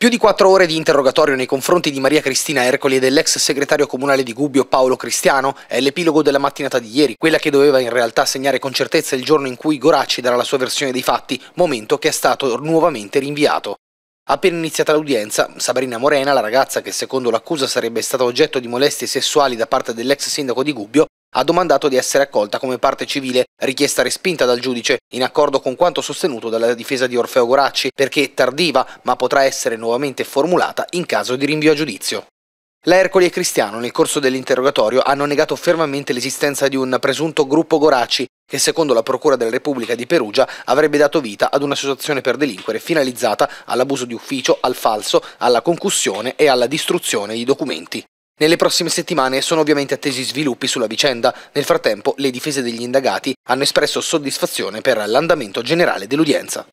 Più di quattro ore di interrogatorio nei confronti di Maria Cristina Ercoli e dell'ex segretario comunale di Gubbio Paolo Cristiano è l'epilogo della mattinata di ieri, quella che doveva in realtà segnare con certezza il giorno in cui Goracci darà la sua versione dei fatti, momento che è stato nuovamente rinviato. Appena iniziata l'udienza, Sabrina Morena, la ragazza che secondo l'accusa sarebbe stata oggetto di molestie sessuali da parte dell'ex sindaco di Gubbio, ha domandato di essere accolta come parte civile, richiesta respinta dal giudice, in accordo con quanto sostenuto dalla difesa di Orfeo Goracci, perché tardiva, ma potrà essere nuovamente formulata in caso di rinvio a giudizio. La Ercoli e Cristiano nel corso dell'interrogatorio hanno negato fermamente l'esistenza di un presunto gruppo Goracci che secondo la Procura della Repubblica di Perugia avrebbe dato vita ad un'associazione per delinquere finalizzata all'abuso di ufficio, al falso, alla concussione e alla distruzione di documenti. Nelle prossime settimane sono ovviamente attesi sviluppi sulla vicenda. Nel frattempo, le difese degli indagati hanno espresso soddisfazione per l'andamento generale dell'udienza.